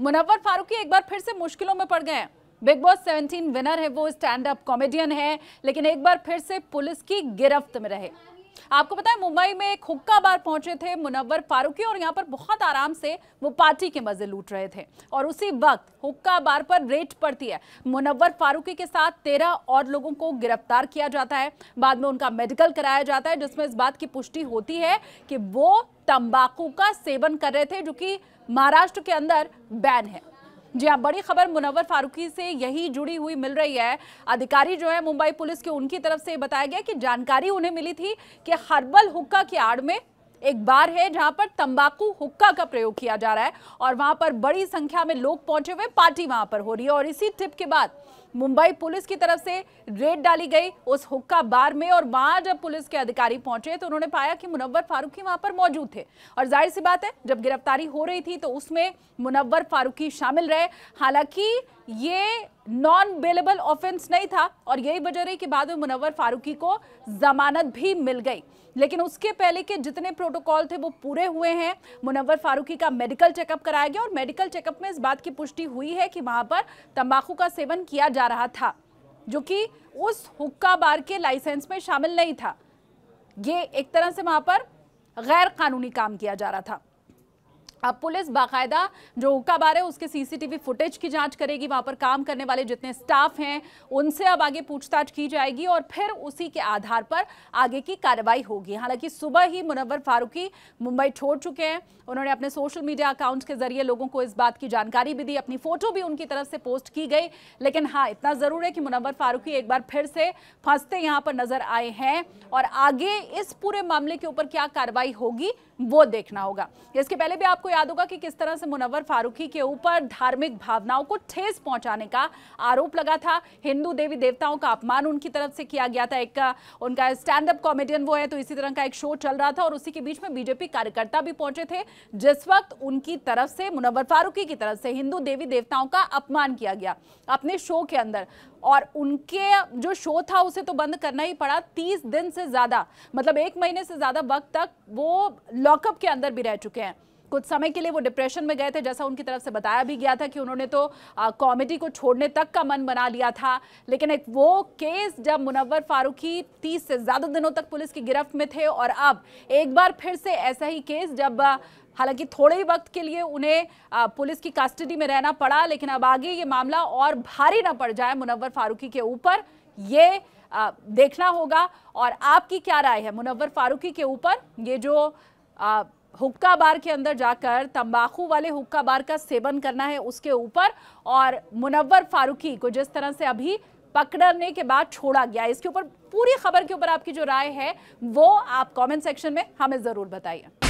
मुनव्वर फारूकी एक बार फिर से मुश्किलों में पड़ गए हैं बिग बॉस 17 विनर है वो स्टैंड अप कॉमेडियन है लेकिन एक बार फिर से पुलिस की गिरफ्त में रहे आपको पता है मुंबई में एक हुक्का बार पहुंचे थे मुनव्वर फारूकी और यहां पर बहुत आराम से वो पार्टी के मजे लूट रहे थे और उसी वक्त हुक्का बार पर रेट पड़ती है मुनव्वर फारूकी के साथ तेरह और लोगों को गिरफ्तार किया जाता है बाद में उनका मेडिकल कराया जाता है जिसमें इस बात की पुष्टि होती है कि वो तंबाकू का सेवन कर रहे थे जो कि महाराष्ट्र के अंदर बैन है जी आप हाँ, बड़ी खबर मुनवर फारूकी से यही जुड़ी हुई मिल रही है अधिकारी जो है मुंबई पुलिस के उनकी तरफ से बताया गया कि जानकारी उन्हें मिली थी कि हर्बल हुक्का की आड़ में एक बार है जहां पर तंबाकू हुक्का का प्रयोग किया जा रहा है और वहां पर बड़ी संख्या में लोग पहुंचे हुए पार्टी वहां पर हो रही है और इसी टिप के बाद मुंबई पुलिस की तरफ से रेड डाली गई उस हुक्का बार में और वहां जब पुलिस के अधिकारी पहुंचे तो उन्होंने पाया कि मुनव्वर फारूकी वहां पर मौजूद थे और जाहिर सी बात है जब गिरफ्तारी हो रही थी तो उसमें मुनव्वर फारूकी शामिल रहे हालांकि ये नॉन बेलेबल ऑफेंस नहीं था और यही वजह रही कि बाद में मुनव्वर फारूकी को जमानत भी मिल गई लेकिन उसके पहले के जितने प्रोटोकॉल थे वो पूरे हुए हैं मुनव्वर फारूकी का मेडिकल चेकअप कराया गया और मेडिकल चेकअप में इस बात की पुष्टि हुई है कि वहां पर तंबाकू का सेवन किया जा जा रहा था जो कि उस हुक्का बार के लाइसेंस में शामिल नहीं था ये एक तरह से वहां पर गैर कानूनी काम किया जा रहा था अब पुलिस बाकायदा जो हुक्का बार है उसके सीसीटीवी फुटेज की जांच करेगी वहां पर काम करने वाले जितने स्टाफ हैं उनसे अब आगे पूछताछ की जाएगी और फिर उसी के आधार पर आगे की कार्रवाई होगी हालांकि सुबह ही मुनवर फारूकी मुंबई छोड़ चुके हैं उन्होंने अपने सोशल मीडिया अकाउंट के जरिए लोगों को इस बात की जानकारी भी दी अपनी फोटो भी उनकी तरफ से पोस्ट की गई लेकिन हाँ इतना ज़रूर है कि मुनवर फारूकी एक बार फिर से फंसते यहाँ पर नजर आए हैं और आगे इस पूरे मामले के ऊपर क्या कार्रवाई होगी वो देखना होगा इसके पहले भी आपको याद होगा कि किस तरह से मुनव्वर फारूकी के ऊपर धार्मिक भावनाओं को ठेस पहुंचाने का आरोप लगा था हिंदू देवी देवताओं का अपमान उनकी तरफ से किया गया था एक उनका स्टैंड अप कॉमेडियन वो है तो इसी तरह का एक शो चल रहा था और उसी के बीच में बीजेपी कार्यकर्ता भी पहुंचे थे जिस वक्त उनकी तरफ से मुनव्वर फारूकी की तरफ से हिंदू देवी देवताओं का अपमान किया गया अपने शो के अंदर और उनके जो शो था उसे तो बंद करना ही पड़ा तीस दिन से ज़्यादा मतलब एक महीने से ज़्यादा वक्त तक वो लॉकअप के अंदर भी रह चुके हैं कुछ समय के लिए वो डिप्रेशन में गए थे जैसा उनकी तरफ से बताया भी गया था कि उन्होंने तो कॉमेडी को छोड़ने तक का मन बना लिया था लेकिन एक वो केस जब मुनवर फारूकी तीस से ज़्यादा दिनों तक पुलिस की गिरफ्त में थे और अब एक बार फिर से ऐसा ही केस जब हालांकि थोड़े ही वक्त के लिए उन्हें पुलिस की कस्टडी में रहना पड़ा लेकिन अब आगे ये मामला और भारी ना पड़ जाए मुनवर फारूकी के ऊपर ये देखना होगा और आपकी क्या राय है मुनवर फारूकी के ऊपर ये जो हुक्का बार के अंदर जाकर तंबाकू वाले हुक्का बार का सेवन करना है उसके ऊपर और मुनव्वर फारूकी को जिस तरह से अभी पकड़ने के बाद छोड़ा गया इसके ऊपर पूरी खबर के ऊपर आपकी जो राय है वो आप कमेंट सेक्शन में हमें ज़रूर बताइए